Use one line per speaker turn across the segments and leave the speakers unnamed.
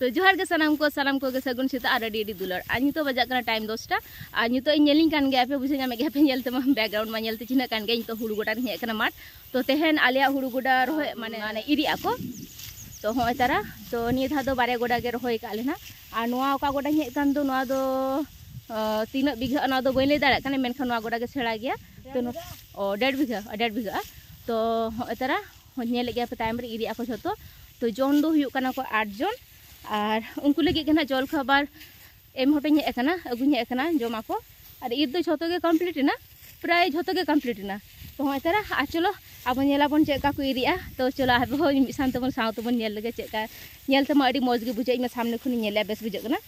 तो जोहार के सनाम को सनाम को सगुन सेता और दुलर आज बजा टाइम दसटा और नित नेलिंग पे बुझे नामे गया पे नेलते मा बैकग्राउंड मा नेलते चिना कान गया नित माट तो तेहन आलिया हूँ गोडा रोहे माने माने इरी आको तो होय तारा तो दो बारे गोडा के का लेना और नोआ ओका गोडा नहीं तीन बीघा ना दो बैले दाड़ा गोडा सेड़ा गया तो डेढ़ बीघा डेढ़ बीघा तो होय तारा नेले गया पे टाइम इरी आको जतो तो जोन दो आठ जन ᱟᱨ ᱩᱱᱠᱩ ᱞᱟᱹᱜᱤᱫ ᱜᱮ ᱱᱟᱦᱟᱜ ᱡᱚᱞ ᱠᱷᱟᱵᱟᱨ ᱮᱢ ᱦᱚᱴᱚᱧ ᱦᱮᱡ ᱟᱠᱟᱱᱟ ᱟᱹᱜᱩᱧ ᱦᱮᱡ ᱟᱠᱟᱱᱟ ᱡᱚᱢᱟ ᱠᱚ ᱟᱨ ᱤᱨ ᱫᱚ ᱡᱷᱚᱛᱚ ᱜᱮ ᱠᱚᱢᱯᱞᱤᱴ ᱮᱱᱟ ᱯᱨᱟᱭ ᱡᱷᱚᱛᱚ ᱜᱮ ᱠᱚᱢᱯᱞᱤᱴ ᱮᱱᱟ ᱛᱚ ᱦᱚᱸᱜᱼᱚᱭ ᱛᱟᱨᱟ ᱟᱨ ᱪᱚᱞᱚ ᱟᱵᱚ ᱧᱮᱞᱟᱵᱚᱱ ᱪᱮᱫ ᱞᱮᱠᱟ ᱠᱚ ᱤᱨᱤᱜᱼᱟ ᱛᱚ ᱪᱚᱞᱚ ᱟᱵᱚ ᱦᱚᱸ ᱢᱤᱫ ᱥᱟᱶ ᱛᱮᱵᱚᱱ ᱥᱟᱶ ᱛᱮᱵᱚᱱ ᱧᱮᱞ ᱞᱮᱜᱮ ᱪᱮᱫ ᱞᱮᱠᱟ ᱧᱮᱞ ᱛᱮᱢᱟ ᱟᱹᱰᱤ ᱢᱚᱡᱽ ᱜᱮ ᱵᱩᱡᱷᱟᱹᱜ ᱤᱧ ᱥᱟᱢᱱᱮ ᱠᱷᱚᱱᱤᱧ ᱧᱮᱞᱮᱜᱼᱟ ᱵᱮᱥ ᱵᱩᱡᱷᱟᱹᱜ ᱠᱟᱱᱟ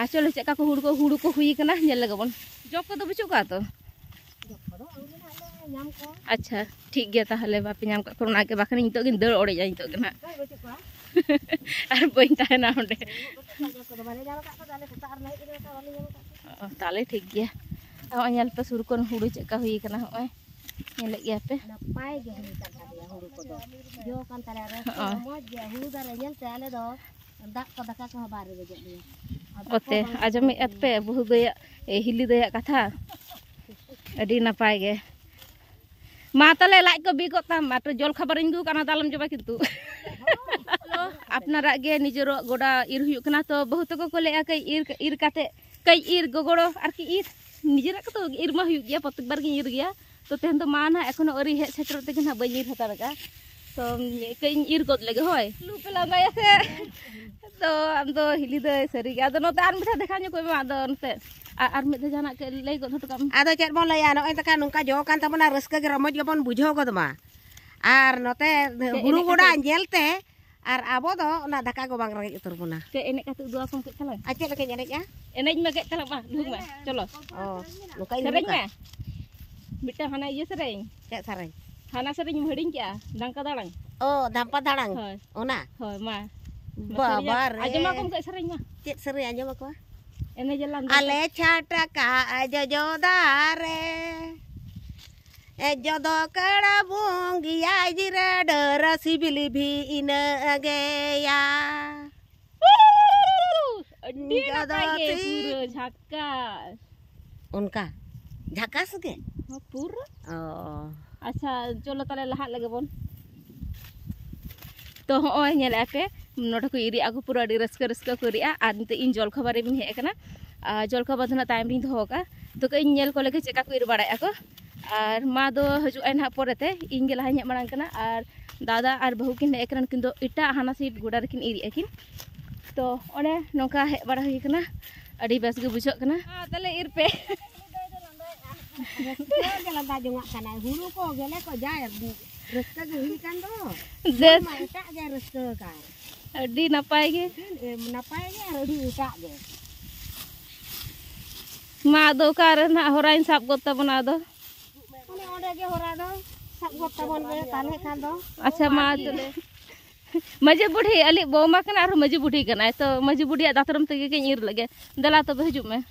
ᱟᱨ ᱪᱚᱞᱚ ᱪᱮᱫ ᱞᱮᱠᱟ ᱠᱚ ᱦᱩᱲᱩ ᱠᱚ ᱦᱩᱲᱩ ᱠᱚ ᱦᱩᱭ ᱟᱠᱟᱱᱟ ᱧᱮᱞ ᱞᱮᱜᱮ ᱵᱚᱱ ᱡᱚᱜ ᱠᱚᱫᱚ ᱵᱟᱹᱪᱩᱜ ᱠᱚᱣᱟ ᱛᱚ ᱟᱪᱪᱷᱟ ᱴᱷᱤᱠ ᱜᱮᱭᱟ ᱛᱟᱦᱚᱞᱮ ᱵᱟᱯᱮ ᱧᱟᱢ ᱠᱟᱜ ᱠᱚ ᱚᱱᱟᱜᱮ ᱵᱟᱠᱷᱟᱱ ᱱᱤᱛᱚᱜ ᱜᱤᱧ ᱫᱟᱹᱲ ᱚᱲᱮᱡᱼᱟ ᱱᱤᱛᱚᱜ ᱜᱮ ᱦᱟᱸᱜ Ma tale lai ko bi ko tam, ma to jol kabarin dulu karena dalam coba kintu. ᱛᱚ ᱟᱯᱱᱟᱨᱟᱜ ᱜᱮ ᱱᱤᱡᱮᱨᱚᱜ ᱜᱚᱰᱟ ᱤᱨ ᱦᱩᱭᱩᱜ ᱠᱟᱱᱟ ᱛᱚ ᱵᱟᱹᱦᱩ ᱛᱟᱠᱚ ᱠᱚ ᱞᱟᱹᱭᱟ ᱠᱟᱹᱡ ᱤᱨ ᱤᱨ ᱠᱟᱛᱮ ᱠᱟᱹᱡ ᱤᱨ ᱜᱚᱜᱚᱲᱚ ᱟᱨᱠᱤ ᱤᱨ ᱱᱤᱡᱮᱨᱟᱜ ᱠᱚᱫᱚ ᱤᱨ ᱢᱟ ᱦᱩᱭᱩᱜ ᱜᱮᱭᱟ ᱯᱨᱚᱛᱮᱠ ᱵᱟᱨ ᱜᱤᱧ ᱤᱨ ᱜᱮᱭᱟ ᱛᱚ ᱛᱮᱦᱮᱧ ᱫᱚ ᱢᱟ ᱱᱟᱦᱟᱜ ᱮᱠᱷᱚᱱᱚ ᱟᱹᱣᱨᱤ ᱦᱮᱡ ᱥᱮᱴᱮᱨᱚᱜ ᱛᱮᱜᱮ ᱱᱟᱦᱟᱜ ᱵᱟᱹᱧ ᱤᱨ ᱦᱟᱛᱟᱲ ᱠᱟᱜᱼᱟ ᱛᱚ ᱠᱟᱹᱡ ᱤᱧ ᱤᱨ ᱜᱚᱫ ᱞᱮᱜᱮ ᱦᱳᱭ ᱞᱩ ᱯᱮ ᱞᱟᱸᱫᱟᱭᱟ ᱥᱮ ᱛᱚ ᱟᱢ ᱫᱚ ᱦᱤᱞᱤ ᱫᱚ ᱥᱟᱹᱨᱤᱜᱮ ᱟᱫᱚ ᱱᱚᱛᱮ ᱟᱨ ᱢᱤᱫ ᱫᱷᱟᱣ ᱫᱮᱠᱷᱟᱣ ᱧᱚᱜ ᱢᱮ ᱟᱫᱚ ᱱᱚᱛᱮ ᱟᱨ ᱢᱤᱫ ᱫᱷᱟᱣ ᱡᱟᱦᱟᱱᱟᱜ ᱠᱟᱹᱡ ᱞᱟᱹᱭ ᱜᱚᱫ ᱦᱚᱴᱚ ᱠᱟᱜ ᱢᱮ ᱟᱫᱚ ᱪᱮᱫ ᱵᱚᱱ ᱞᱟᱹᱭᱟ ᱱᱚᱜᱼᱚᱭ ᱛᱟᱠᱟ ᱱᱚᱝᱠᱟ ᱡᱚ ᱠᱟᱱ ᱛᱟᱵᱚᱱᱟ ᱨᱟᱹᱥᱠᱟᱹ ᱜᱮ ᱨᱚᱢᱚᱡ ᱜᱮᱵᱚᱱ ᱵᱩᱡᱷᱟᱹᱣ ᱜᱚᱫ ᱢᱟ ᱟᱨ ᱱᱚᱛᱮ ᱦᱩᱲᱩ ᱜᱚᱰᱟ ᱧᱮᱞᱛᱮ Ar abo do na daka go bang rangit utur puna. Te enek katu dua song kek kalang. Ace lek enek ya? Enek ma ke kalang ma, duh ma, colo. Oh, luka ini. Sering ma. Bita hana iya sering. Cek sering. Hana sering mhering kya, ah. dangka dalang. Oh, dampa dalang. Hoi. Oh, na? Hoi ma. Babar. Aja ma kom ke sering ma. Cek sering aja ma ko. Ah. Enek jalan. Ale chata ka aja jodare. ᱡᱚᱫᱚ ᱠᱟᱲᱟ ᱵᱚᱝᱜᱤᱭᱟ ᱡᱤᱨᱟ ᱰᱟᱨᱟ ᱥᱤᱵᱤᱞ ᱵᱷᱤ ᱤᱱᱟᱹ ᱜᱮᱭᱟ ᱡᱚᱫᱚ ᱯᱩᱨᱟᱹ ᱡᱷᱟᱠᱟᱥ ᱚᱱᱠᱟ ᱡᱷᱟᱠᱟᱥ ᱜᱮ ᱯᱩᱨᱟᱹ ᱚ ᱟᱪᱪᱷᱟ ᱪᱚᱞᱚ ᱛᱟᱦᱞᱮ ᱞᱟᱦᱟᱜ ᱞᱟᱜᱮ ᱵᱚᱱ ᱛᱚ ᱦᱚᱸᱜᱼᱚᱭ ᱧᱮᱞᱮᱜᱼᱟ ᱯᱮ ᱱᱚᱰᱮ ᱠᱚ ᱤᱨᱮᱜᱼᱟ ᱠᱚ ᱯᱩᱨᱟᱹ ᱟᱹᱰᱤ ᱨᱟᱹᱥᱠᱟᱹ ᱨᱟᱹᱥᱠᱟᱹ ᱠᱚ ᱤᱨᱮᱜᱼᱟ ᱟᱨ ᱱᱤᱛᱚᱜ ᱤᱧ ᱡᱚᱞᱠᱷᱚᱵᱟ ᱨᱮᱧ ᱦᱮᱡ ᱟᱠᱟᱱᱟ ᱡᱚᱞᱠᱷᱚᱵᱟ ᱫᱚ ᱦᱟᱸᱜ ᱛᱟᱭᱚᱢ ᱨᱤᱧ ᱫᱚᱦᱚ ᱟᱠᱟᱜᱼᱟ ᱛᱚ ᱠᱟᱹᱡ ᱤᱧ ᱧᱮᱞ ᱠᱚ ᱞᱮᱜᱮ ᱪᱮᱫᱠᱟ ᱠᱚ ᱤᱨ ᱵᱟᱲᱟᱭᱮᱜᱼᱟ ᱠᱚ ar mado haju enha porete ingi lahanya marangkana ar dada ar bahu kin ekran kin do ita ahana gudar kin iri ekin to one nongka he bara hi kana adi bas gu bujok kana ah tale irpe Adi Ma do karena orang sab gota pun अच्छा मा तले बुढ़ी अली बोमा कना और मजे बुढ़ी कना तो मजे बुढ़ी दातरम तक के इर लगे दला तो हजू में इर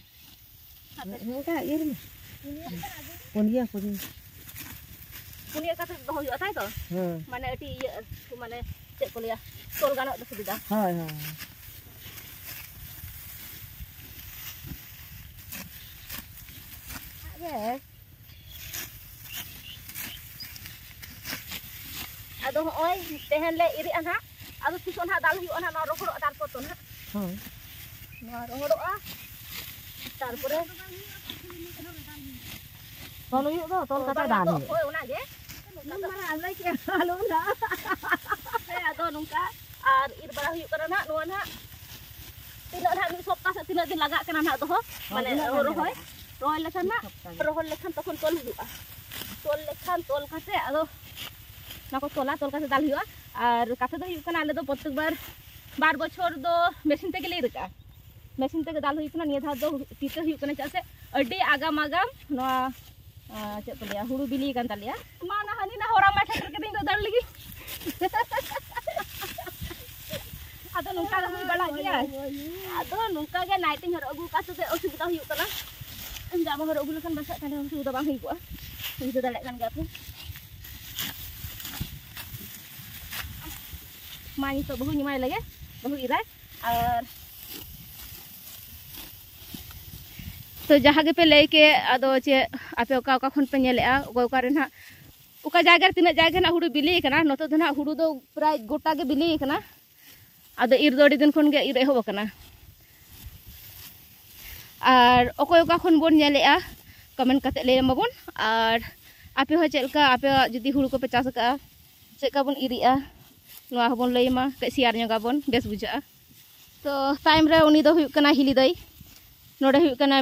में पुनिया पुनिया का तो है तो माने अटी माने चेक गाना हां हां Yeah. ᱟᱫᱚ ᱦᱚᱸᱜᱼᱚᱭ ᱛᱮᱦᱮᱧ ᱞᱮ ᱤᱨᱮᱜᱼᱟ ᱱᱟᱦᱟᱜ ᱟᱫᱚ ᱛᱤᱥᱚᱜ ᱱᱟᱦᱟᱜ ᱫᱟᱞ ᱦᱩᱭᱩᱜᱼᱟ ᱱᱟᱦᱟᱜ ᱱᱚᱣᱟ ᱨᱚᱦᱚᱲᱚᱜᱼᱟ ᱛᱟᱨᱯᱚᱨ ᱛᱚ ᱱᱟᱦᱟᱜ ᱱᱚᱣᱟ ᱨᱚᱦᱚᱲᱚᱜᱼᱟ ᱛᱟᱨᱯᱚᱨᱮ ᱛᱚᱞ ᱦᱩᱭᱩᱜ ᱫᱚ ᱛᱚᱞ ᱠᱟᱛᱮ ᱫᱟᱞ ᱦᱩᱭᱩᱜᱼᱟ ᱦᱳᱭ ᱚᱱᱟᱜᱮ ᱟᱫᱚ ᱱᱚᱝᱠᱟ ᱟᱨ ᱤᱨ ᱵᱟᱲᱟ ᱦᱩᱭᱩᱜ ᱠᱟᱱᱟ ᱱᱟᱦᱟᱜ ᱱᱚᱣᱟ ᱱᱟᱦᱟᱜ ᱛᱤᱱᱟᱹᱜ ᱱᱟᱦᱟᱜ ᱢᱤᱫ ᱥᱚᱯᱛᱟᱦ ᱥᱮ ᱛᱤᱱᱟᱹᱜ ᱫᱤᱱ ᱞᱟᱜᱟᱜ ᱠᱟᱱᱟ ᱱᱟᱦᱟᱜ ᱫᱚᱦᱚ ᱢᱟᱱᱮ ᱨᱚᱦᱚᱭ ᱨᱚᱦᱚᱭ ᱞᱮᱠᱷᱟᱱ ᱱᱟᱦᱟᱜ ᱨᱚᱦᱚᱲ ᱞᱮᱠᱷᱟᱱ ᱛᱚᱠᱷᱚᱱ ᱛᱚᱞ ᱦᱩᱭᱩᱜᱼᱟ ᱛᱚᱞ ᱞᱮᱠᱷᱟᱱ ᱛᱚᱞ ᱠᱟᱛᱮ ᱟᱫᱚ तला तल का दाल और कथा तो हूँ आलो प्रत्येक बार बार बचर दो मेसिन तक ले रखा मेसिन तक दाल होना निये दौ तीते हुए आगाम आगाम चेक हूँ बिली ताले मान हानि हराम दाल लगे अद नौका बड़ा हर अगुका चाहे असुविधा होना जमा असुविधा बाग nyemai itu bahu nyemai lagi, bahu irai. तो जहाँ पे लै के अद चे आपे पेल ओका जगार तीन जगह ना हूँ बिली ना हूँ तो प्राय गोटा बिली अद इर दड़ी दिन खन इर एह और अकोन कमेंट कर लैम और आप चलका आपे जुदी हूँ को पे चास चेक इरी है ᱱᱚᱣᱟ ᱦᱚᱸᱵᱚᱱ ᱞᱟᱹᱭᱢᱟ ᱠᱟᱹᱡ ᱥᱮᱭᱟᱨ ᱧᱚᱜᱟᱵᱚᱱ ᱵᱮᱥ ᱵᱩᱡᱷᱟᱹᱜᱼᱟ ᱛᱚ ᱛᱟᱭᱚᱢ ᱨᱮ ᱩᱱᱤ ᱫᱚ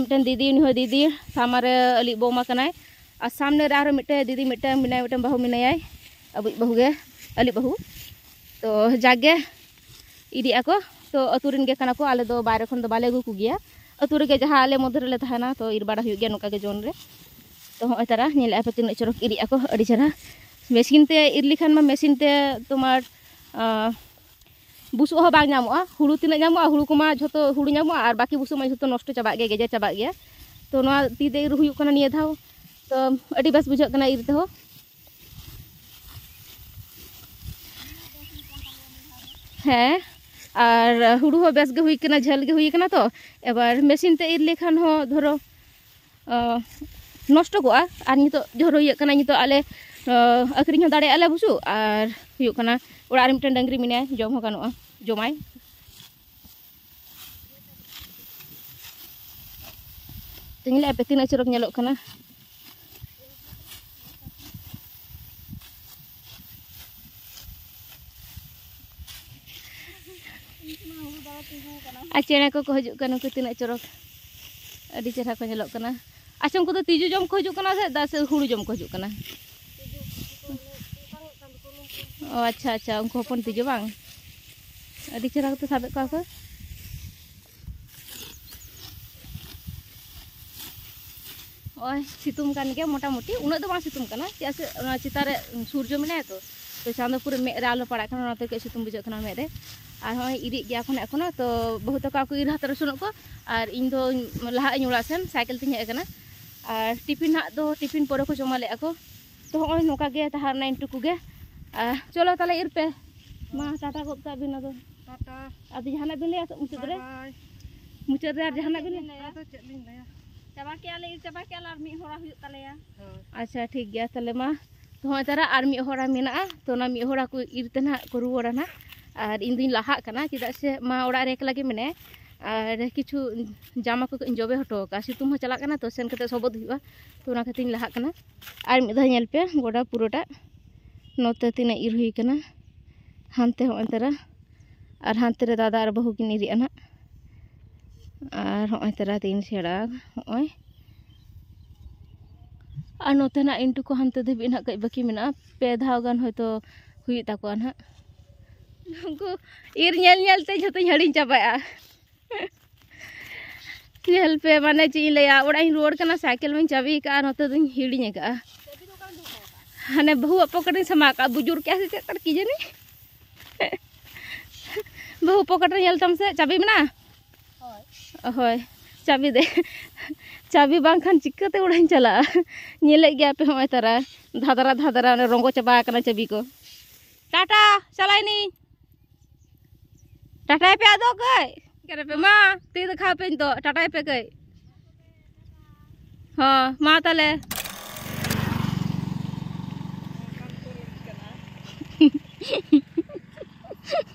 ᱦᱩᱭᱩᱜ दीदी उन दीदी सामारे अली बोमा और सामने और मिट्टे दीदी मिट्टे मिना मिट्टे बहू मिनाया अब बहूगे अली बहू तो जगे इदी आको तो अतुरन के को आले दो बारे खन दो बाले अगू कुगिया अतुर के जहाँ आले मध्य ले तहना तो इर बाड़ा हुई गया नोका के जोन रे तो हम तरह नेले पे तीन चरक इदिया को अड़ी चरा मेसिन ते इर लिखान मा मेसिन ते तुम्हार ᱵᱩᱥᱩᱵ ᱦᱚᱸ ᱵᱟᱝ ᱧᱟᱢᱚᱜᱼᱟ ᱦᱩᱲᱩ ᱛᱤᱱᱟᱹᱜ ᱧᱟᱢᱚᱜᱼᱟ ᱦᱩᱲᱩ ᱠᱚᱢᱟ ᱡᱷᱚᱛᱚ ᱦᱩᱲᱩ ᱧᱟᱢᱚᱜᱼᱟ ᱟᱨ ᱵᱟᱠᱤ ᱵᱩᱥᱩᱵ ᱢᱟ ᱡᱷᱚᱛᱚ ᱱᱚᱥᱴᱚ ᱪᱟᱵᱟᱜ ᱜᱮᱭᱟ ᱜᱮᱡᱮᱨ ᱪᱟᱵᱟᱜ ᱜᱮᱭᱟ ᱛᱚ ᱱᱚᱣᱟ ᱛᱤᱛᱮ ᱤᱨ ᱦᱩᱭᱩᱜ ᱠᱟᱱᱟ ᱱᱤᱭᱟᱹ ᱫᱷᱟᱣ ᱛᱚ ᱟᱹᱰᱤ ᱵᱮᱥ ᱵᱩᱡᱷᱟᱹᱜ ᱠᱟᱱᱟ ᱤᱨ ᱛᱮᱦᱚᱸ ᱦᱮᱸ আর হুড়ু হো বেশ গে হুই কেনা ঝাল গে হুই কেনা তো এবার মেশিন তে ইর লেখান হো ধরো নষ্ট গোয়া আর নিতো ঝড় হুই কেনা নিতো আলে আকরিং হো দাঁড়ে আলে বুসু আর ᱦᱩᱭᱩᱜ ᱠᱟᱱᱟ ᱚᱲᱟᱜ ᱨᱮ ᱢᱤᱫᱴᱮᱱ ᱰᱟᱹᱝᱨᱤ ᱢᱮᱱᱟᱭᱟ ᱡᱚᱢ ᱦᱚᱸ ᱜᱟᱱᱚᱜᱼᱟ ᱡᱚᱢᱟᱭ ᱛᱮᱧ ᱞᱮ ᱟᱯᱮ ᱛᱤᱱᱟᱹᱜ ᱪᱚᱨᱚᱠ ᱧᱮᱞᱚᱜ ᱠᱟᱱᱟ ᱟᱨ ᱪᱮᱬᱮ ᱠᱚᱠᱚ ᱦᱤᱡᱩᱜ ᱠᱟᱱᱟ ᱩᱱᱠᱩ ᱛᱤᱱᱟᱹᱜ ᱪᱚᱨᱚᱠ ᱟᱹᱰᱤ ᱪᱮᱦᱨᱟ ᱠᱚ ᱧᱮᱞᱚᱜ ᱠᱟᱱᱟ ᱟᱪᱪᱷᱟ ᱩᱱᱠᱩ ᱫᱚ ᱛᱤᱡᱩ ᱡᱚᱢ ᱠᱚ ᱦᱤᱡᱩᱜ ᱠᱟᱱᱟ ᱥᱮ ᱦᱩᱲᱩ ᱡᱚᱢ ᱠᱚ ᱦᱤᱡᱩᱜ ᱠᱟᱱᱟ ᱚ ᱟᱪᱪᱷᱟ ᱟᱪᱪᱷᱟ ᱩᱱᱠᱩ ᱦᱚᱯᱚᱱ ᱛᱤᱡᱩ ᱵᱟᱝ ᱟᱹᱰᱤ ᱪᱮᱦᱨᱟ ᱠᱚ ᱥᱟᱵᱮᱫ ᱠᱚᱣᱟ ᱠᱚ ᱚᱭ ᱥᱤᱛᱩᱝ ᱠᱟᱱ ᱜᱮᱭᱟ ᱢᱚᱴᱟᱢᱩᱴᱤ ᱩᱱᱟᱹᱜ ᱫᱚ ᱵᱟᱝ ᱥᱤᱛᱩᱝ ᱠᱟᱱᱟ ᱪᱮᱫᱟᱜ ᱥᱮ ᱚᱱᱟ ᱪᱮᱛᱟᱱ ᱨᱮ ᱥᱩᱨᱡᱚ ᱢᱮᱱᱟᱭᱟ ᱛᱚ ᱛᱚ ᱪᱟᱸᱫᱚ ᱯᱩᱨᱟᱹ ᱢᱮᱫ ᱨᱮ ᱟᱞᱚ ᱯᱟᱲᱟᱜ ᱠᱟᱱᱟ ᱚᱱᱟᱛᱮ ᱠᱟᱹᱡ ᱥᱤᱛᱩᱝ ᱵᱩᱡᱷᱟᱹᱜ ᱠᱟᱱᱟ ᱢᱮᱫ ᱨᱮ ᱟᱨ ᱦᱚᱸᱜᱼᱚᱭ ᱤᱨᱤᱜ ᱜᱮᱭᱟ ᱮᱠᱷᱚᱱ ᱮᱠᱷᱚᱱᱚ ᱛᱚ ᱵᱟᱹᱦᱩ ᱛᱟᱠᱚ ᱟᱠᱚ ᱤᱨ ᱦᱟᱛᱟᱨ ᱥᱩᱱᱩᱜ ᱠᱚ ᱟᱨ ᱤᱧ ᱫᱚ ᱞᱟᱦᱟᱜ ᱤᱧ ᱚᱲᱟᱜ ᱥᱮᱱ ᱥᱟᱭᱠᱮᱞ ᱛᱤᱧ ᱦᱮᱡ ᱟᱠᱟᱱᱟ ᱟᱨ ᱴᱤᱯᱷᱤᱱ ᱦᱟᱸᱜ ᱫᱚ ᱴᱤᱯᱷᱤᱱ ᱯᱚᱨᱮ ᱠᱚ ᱡᱚᱢᱟ ᱞᱮᱫᱼᱟ ᱠᱚ ᱛᱚ ᱦᱚᱸᱜᱼᱚᱭ ᱱᱚᱝᱠᱟ ᱜᱮ ᱛᱟᱦᱮᱸ ᱨᱮᱱᱟ ᱤᱱᱴᱩᱠᱩ ᱜᱮ चलो ताले इरपे माँ टाटा को उत्ता जहाँ ना बिले आस मुचर क्या ले क्या अच्छा ठीक है ताले माँ तो हमारे तरह आर्मी होरा मिना तो ना मी होरा को इरतना ना और इन दिन लाहा करना कि दस माँ रेक लगे मिने और किचु जामा को इंजोबे हटो काशी तुम हो चला करना तो सेन के तो सबूत गोड़ा पुरोटा नौते तीना इर होना हानते हों तेरा हानते दादा और बहू की इरी ना हों तेरा तीन सेड़ा हों और नौते ना इन को हानते देवी ना कई बाकी मेना पे दावान होता को ना इर नलते जो हड़ी चाबा पे माने चीज लिया रोड़ सैकेल चाबी कर हिड़ी कर हने बहू आप नहीं समा का बुजुर्ग क्या से चेक की जानी बहू पकड़ से चाबी में मना होय चाबी दे चाबी बांखान चिकाते उड़ान चला नेले गया पे हमारे तरह धादरा धादरा ने रंगो चाबा करना चाबी को टाटा नहीं टाटा पे आ आदो कई करे पे माँ ती दिखा पे तो टाटा पे कई हाँ माँ तले Hehehehe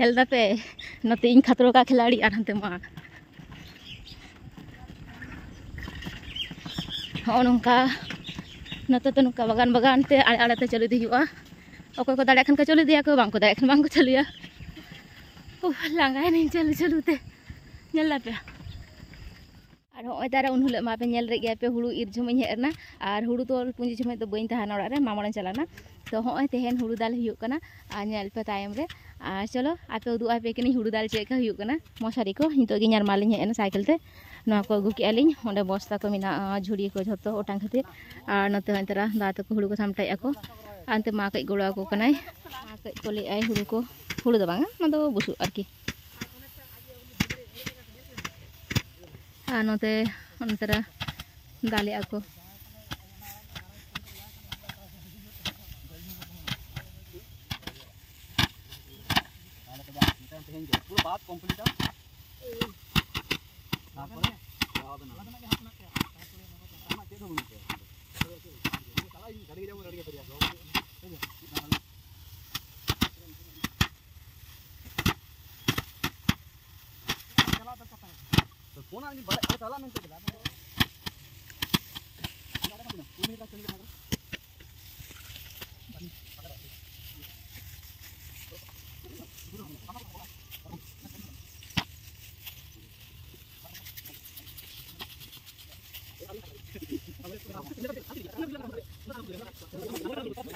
खेलदापे नते इन खतर का खिलाड़ी और हाते मा हा नते तो नुका बगान बगान ते आड़े आड़े चालू दीजा अको को दाड़ा खान का चालू को बांको खान बांको चालू या लांगा नहीं चालू चालू ते नेलदापे और हों तार उनहल मापे नल रेपे हूँ इर जमे हेरना और हूँ तल पुजी जमे तो बैंक तहन और मामा चलाना तो हों तेहन हूँ दाल हो तमें ᱟᱨ ᱪᱚᱞᱚ ᱟᱯᱮ ᱩᱫᱩᱜ ᱟᱯᱮ ᱠᱟᱹᱱᱟᱹᱧ ᱦᱩᱲᱩ ᱫᱟᱞ ᱪᱮᱫ ᱞᱮᱠᱟ ᱦᱩᱭᱩᱜ ᱠᱟᱱᱟ ᱢᱚᱥᱟᱨᱤ ᱠᱚ ᱱᱤᱛᱚᱜ ᱜᱮ ᱧᱟᱨᱢᱟᱞᱤᱧ ᱦᱮᱡ ᱮᱱᱟ ᱥᱟᱭᱠᱮᱞ ᱛᱮ ᱱᱚᱣᱟ ᱠᱚ ᱟᱹᱜᱩ ᱠᱮᱜᱼᱟ ᱞᱤᱧ ᱚᱸᱰᱮ ᱵᱚᱥᱛᱟ ᱠᱚ ᱢᱮᱱᱟᱜᱼᱟ ᱡᱷᱩᱲᱤ ᱠᱚ ᱡᱷᱚᱛᱚ ᱚᱴᱟᱝ ᱠᱷᱟᱹᱛᱤᱨ ᱟᱨ ᱱᱚᱛᱮ ᱦᱚᱸ ᱛᱟᱨᱟ ᱫᱟ ᱛᱟᱠᱚ ᱦᱩᱲᱩ ᱠᱚ ᱥᱟᱢᱴᱟᱭᱮᱜᱼᱟ ᱠᱚ ᱟᱨ ᱚᱱᱛᱮ ᱢᱟ ᱠᱟᱹᱡ ᱜᱚᱲᱚ ᱟᱠᱚ ᱠᱟᱱᱟᱭ ᱢᱟ ᱠᱟᱹᱡ ᱠᱚ ᱞᱟᱹᱭᱮᱜᱼᱟᱭ ᱦᱩᱲᱩ ᱠᱚ ᱦᱩᱲᱩ ᱫᱚ ᱵᱟᱝᱟ ᱚᱱᱟ ᱫᱚ ᱵᱩᱥᱩᱵ ᱟᱨᱠᱤ ᱟᱨ ᱱᱚᱛᱮ ᱚᱱᱛᱮ ᱫᱟᱞᱮᱜᱼᱟ ᱠᱚ भेंगे पूरा बात कंप्लीट चला तो चला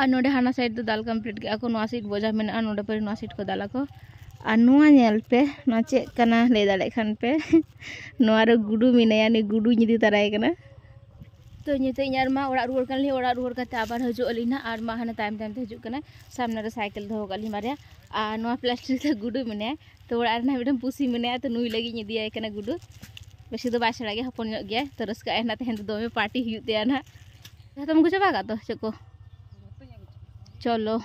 ᱟᱨ ᱱᱚᱰᱮ ᱦᱟᱱᱟ ᱥᱟᱭᱤಡ್ ᱫᱚ ᱫᱟᱞ ᱠᱚᱢᱯᱞᱤᱴ ᱜᱮᱭᱟ ᱠᱚ ᱱᱚᱣᱟ ᱥᱤᱴ ᱵᱚᱡᱟ ᱢᱮᱱᱟᱜᱼᱟ ᱱᱚᱰᱮ ᱯᱟᱨᱮ ᱱᱚᱣᱟ ᱥᱤᱴ ᱠᱚ ᱫᱟᱞᱟ ᱠᱚ ᱟᱨ ᱱᱚᱣᱟ ᱧᱮᱞ ᱯᱮ ᱱᱚᱣᱟ ᱪᱮᱫ ᱠᱟᱱᱟ ᱞᱮ ᱫᱟᱲᱮ ᱠᱷᱟᱱ ᱯᱮ ᱱᱚᱣᱟ ᱨᱮ ᱜᱩᱰᱩ ᱢᱤᱱᱟᱹᱭᱟ ᱱᱤ ᱜᱩᱰᱩ ᱧᱤᱫᱤ ᱛᱟᱨᱟᱭ ᱠᱟᱱᱟ ᱛᱚ ᱱᱤᱛᱚᱜ ᱤᱧᱟᱨ ᱢᱟ ᱚᱲᱟᱜ ᱨᱩᱣᱟᱹᱲ ᱠᱟᱱ ᱞᱤᱧ ᱚᱲᱟᱜ ᱨᱩᱣᱟᱹᱲ ᱠᱟᱛᱮ ᱟᱵᱟᱨ ᱦᱤᱡᱩᱜ ᱡᱷᱚᱛᱚᱢ ᱜᱩᱪᱷᱟᱹᱣ ᱵᱟᱜᱟ ᱛᱚ ᱪᱮᱫ ᱠᱚ ᱪᱚᱞᱚ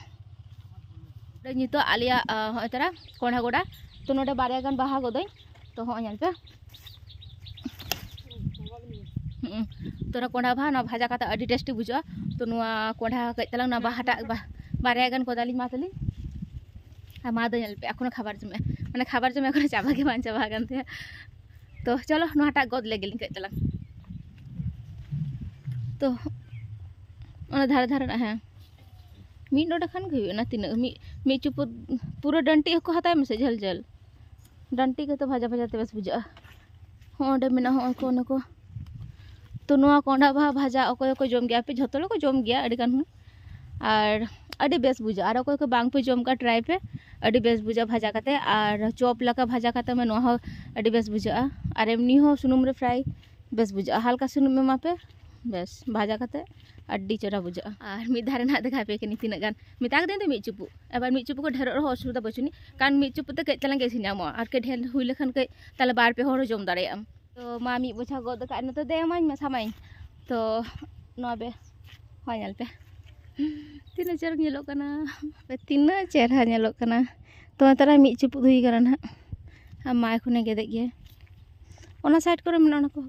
ᱱᱤᱛᱚᱜ ᱟᱞᱮᱭᱟᱜ ᱦᱚᱸᱜᱼᱚᱭ ᱛᱟᱨᱟ ᱠᱚᱸᱰᱷᱟ ᱜᱚᱰᱟ ᱛᱚ ᱱᱚᱰᱮ ᱵᱟᱨᱭᱟ ᱜᱟᱱ ᱵᱟᱦᱟ ᱜᱚᱫᱟᱹᱧ ᱛᱚ ᱦᱚᱸᱜᱼᱚᱭ ᱧᱮᱞ ᱯᱮ ᱛᱚ ᱚᱱᱟ ᱠᱚᱸᱰᱷᱟ ᱵᱟᱦᱟ ᱱᱚᱣᱟ ᱵᱷᱟᱡᱟ ᱠᱟᱛᱮ ᱟᱹᱰᱤ ᱴᱮᱥᱴᱤ ᱵᱩᱡᱷᱟᱹᱜᱼᱟ ᱛᱚ ᱱᱚᱣᱟ ᱠᱚᱸᱰᱷᱟ ᱠᱟᱹᱡ ᱛᱟᱞᱟᱝ ᱱᱚᱣᱟ ᱵᱟᱦᱟᱴᱟᱜ बारह गन कोदाली मातली माद पे एखो खबर जमे मैं खबर जमे एखो चाबा के बान चाबा गन थे तो चलो नहाटा गद ले गलिन कतला तो दारे धारे ना मीन डोडा खान ना तीन मी चुपुद पूरा डंटी को हत्या मैसे झल झल डंटी के तो भाजा भाजा ते बुझा हे मेना तो ना कंडा भाजा अको को जम गया जो तो को जम गया और बेस बुझा और अकोय को बांग पे जम का ट्राई पे बेस बुझा भाजा करते और चप लाका भाजा करते में बेस बुझा और एमनी सूनूम फ्राई बेस बुझा हल्का सुनूम पे बेस भाजा करते ᱟᱹᱰᱤ ᱪᱮᱦᱨᱟ ᱵᱩᱡᱷᱟᱹᱜᱼᱟ ᱟᱨ ᱢᱤᱫ ᱫᱷᱟᱨᱮ ᱱᱟᱦᱟᱜ ᱫᱮᱠᱷᱟᱭ ᱯᱮ ᱠᱤᱱᱤ ᱛᱤᱱᱟᱹᱜ ᱜᱟᱱ ᱢᱮᱛᱟ ᱠᱟᱫᱤᱧ ᱫᱚ ᱢᱤᱫ ᱪᱩᱯᱩ ᱮᱵᱟᱨ ᱢᱤᱫ ᱪᱩᱯᱩ ᱠᱚ ᱰᱷᱮᱨᱚᱜ ᱨᱮᱦᱚᱸ ᱚᱥᱩᱵᱤᱫᱟ ᱵᱟᱹᱪᱩᱜ ᱠᱟᱨᱚᱱ ᱢᱤᱫ ᱪᱩᱯᱩ ᱛᱮ ᱠᱟᱹᱡ ᱪᱟᱞᱟᱝ ᱜᱮ ᱤᱥᱤᱱ ᱧᱟᱢᱚᱜᱼᱟ ᱟᱨ ᱠᱟᱹᱡ ᱰᱷᱮᱨ ᱦᱩᱭ ᱞᱮᱠᱷᱟᱱ ᱠᱟᱹᱡ ᱛᱟᱦᱞᱮ ᱵᱟᱨ ᱯᱮ ᱦᱚᱲ ᱡᱚᱢ ᱫᱟᱲᱮᱭᱟᱜ ᱟᱢ ᱛᱚ ᱢᱟ ᱢᱤᱫ ᱵᱚᱪᱷᱟ ᱜᱚᱫ ᱟᱠᱟᱫ ᱱᱤᱛᱚᱜ ᱫᱮ ᱮᱢᱟᱹᱧ ᱢᱮᱥᱟᱢᱟᱹᱧ ᱛᱚ ᱱᱚᱣᱟ ᱵᱮ ᱦᱚᱸ ᱧᱮᱞ ᱯᱮ ᱛᱤᱱᱟᱹᱜ ᱪᱮᱦᱨᱟ ᱧᱮᱞᱚᱜ ᱠᱟᱱᱟ ᱛᱤᱱᱟᱹᱜ ᱪᱮᱦᱨᱟ ᱧᱮᱞᱚᱜ ᱠᱟᱱᱟ ᱛᱚ ᱱᱮᱛᱟᱨ ᱢᱤᱫ ᱪᱩᱯᱩᱫ ᱦᱩᱭ ᱠᱟᱱᱟ ᱱᱟᱦᱟᱜ ᱟᱨ ᱢᱟ ᱮᱠᱷᱚᱱᱮ ᱜᱮᱫᱮᱜ ᱜᱮᱭᱟ ᱚᱱᱟ ᱥᱟᱭᱤᱰ ᱠᱚᱨᱮ ᱢᱮᱱᱟᱜᱼᱟ ᱚᱱᱟ ᱠᱚ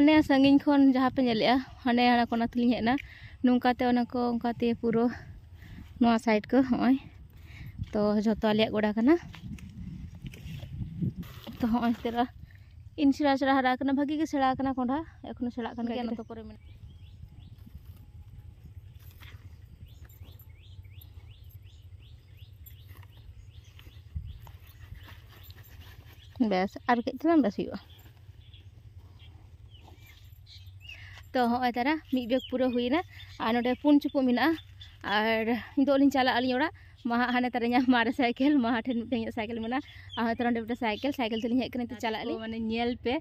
हाने संगीन खन जहाँपे हने हड़ा कोना तीन हेना नौकाते पुरो ना को हाई तो जो आलिए गोड़ा करना तो हाई तेरा इन सेड़ा सेड़ा हरा भागी के सेड़ा करना कौंडा एख सड़े बस और कहना बस हुआ तो हमें तारा मिद बेग पूरा होना पुन चुप मे इन चलिए महा हाँ तारे मारे सैकेल महा ठेन सैकेल मे तरह सैकेल सैकेल तीन हेकर चलिए मैंनेलपे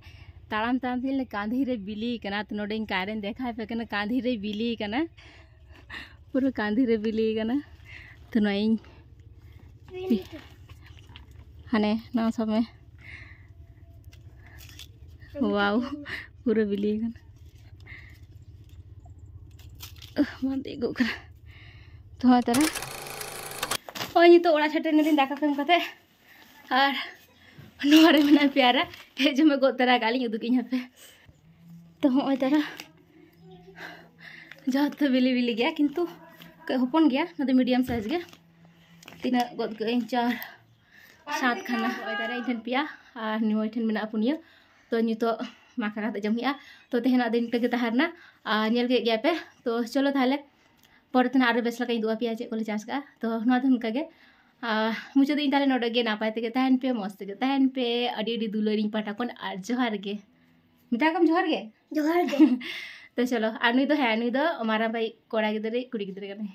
तड़म तड़म तीन कांधी बिली तो ना कारे देखा पे कांधी बिली पूरा कांधी बिली तो नई हाने ना समय वाओ पूरा बिली ᱵᱟᱹᱲᱛᱤ ᱟᱹᱜᱩᱜ ᱠᱟᱱᱟ ᱛᱚ ᱦᱚᱸ ᱛᱟᱨᱟ ᱦᱚᱸ ᱱᱤᱛᱚᱜ ᱚᱲᱟᱜ ᱥᱮᱴᱮᱨ ᱱᱟᱹᱞᱤᱧ ᱫᱟᱠᱟ ᱠᱚ ᱮᱢ ᱠᱟᱛᱮ ᱟᱨ ᱱᱚᱣᱟ ᱨᱮ ᱢᱮᱱᱟᱜᱼᱟ ᱯᱮᱭᱟᱨᱟ ᱦᱮᱡ ᱡᱚᱢᱮ ᱜᱚᱫ ᱛᱟᱨᱟ ᱠᱟᱜ ᱞᱤᱧ ᱩᱫᱩᱜ ᱤᱧ ᱦᱟᱯᱮ ᱛᱚ ᱦᱚᱸᱜᱼᱚᱭ ᱛᱟᱨᱟ ᱡᱚᱛᱚ ᱛᱚ ᱵᱤᱞᱤ ᱵᱤᱞᱤ ᱜᱮᱭᱟ ᱠᱤᱱᱛᱩ ᱦᱚᱯᱚᱱ ᱜᱮᱭᱟ ᱱᱚᱣᱟ ᱫᱚ ᱢᱤᱰᱤᱭᱟᱢ ᱥᱟᱭᱤᱡ ᱜᱮ ᱛᱤᱱᱟᱹᱜ ᱜᱚᱫ ᱠᱟᱜ ᱤᱧ ᱪᱟᱨ ᱥᱟᱛ ᱠᱷᱟᱱᱟ ᱦᱚᱸᱜᱼᱚᱭ ᱛᱟᱨᱟ ᱤᱧ ᱴᱷᱮᱱ ᱯᱮᱭᱟ ᱟᱨ ᱱᱤᱭᱟᱹ ᱴᱷᱮᱱ ᱢᱮᱱᱟᱜᱼᱟ ᱯᱩᱱᱭᱟᱹ ᱛᱚ ᱱᱤᱛᱚᱜ ᱢᱟᱠᱷᱟ ᱠᱟᱛᱮ ᱡᱚᱢ ᱦᱩᱭᱩᱜᱼᱟ ᱛᱚ ᱛᱮᱦᱮᱱᱟᱜ ᱫᱚ ᱤᱱᱠᱟᱹ ᱜᱮ ᱛᱟᱦᱮᱱᱟ ᱧᱮᱞ ᱠᱮᱫ ᱜᱮᱭᱟ ᱯᱮ ᱛᱚ ᱪᱚᱞᱚ ᱛᱟᱦᱞᱮ ᱯᱚᱨᱮ ᱛᱮᱱᱟᱜ ᱟᱨᱚ ᱵᱮᱥ ᱞᱮᱠᱟᱧ ᱩᱫᱩᱜ ᱟᱯᱮᱭᱟ ᱪᱮᱫ ᱠᱚᱞᱮ ᱪᱟᱥ ᱠᱟᱜᱼᱟ ᱛᱚ ᱱᱚᱣᱟ ᱫᱚ ᱱᱚᱝᱠᱟ ᱜᱮ ᱢᱩᱪᱟᱹᱫ ᱤᱧ ᱛᱟᱦᱞᱮ ᱱᱚᱰᱮ ᱜᱮ ᱱᱟᱯᱟᱭ ᱛᱮᱜᱮ ᱛᱟᱦᱮᱱ ᱯᱮ ᱢᱚᱡᱽ ᱛᱮᱜᱮ ᱛᱟᱦᱮᱱ ᱯᱮ ᱟᱹᱰᱤ ᱟᱹᱰᱤ ᱫᱩᱞᱟᱹᱲᱤᱧ ᱯᱟᱴᱟ ᱠᱷᱚᱱ ᱟᱨ ᱡᱚᱦᱟᱨ ᱜᱮ ᱢᱮᱛᱟ ᱠᱚᱢ ᱡᱚᱦᱟᱨ ᱜᱮ ᱡᱚᱦᱟर ᱜᱮ ᱛᱚ ᱪᱚᱞᱚ ᱟᱨ ᱱᱩᱭ ᱫᱚ ᱦᱮᱸ ᱱᱩᱭ ᱫᱚ ᱢᱟᱨᱟᱝ ᱵᱷᱟᱹᱭ ᱠᱚᱲᱟ ᱜᱤᱫᱽᱨᱟᱹ ᱠᱩᱲᱤ ᱜᱤᱫᱽᱨᱟᱹ ᱠᱟᱱᱟᱭ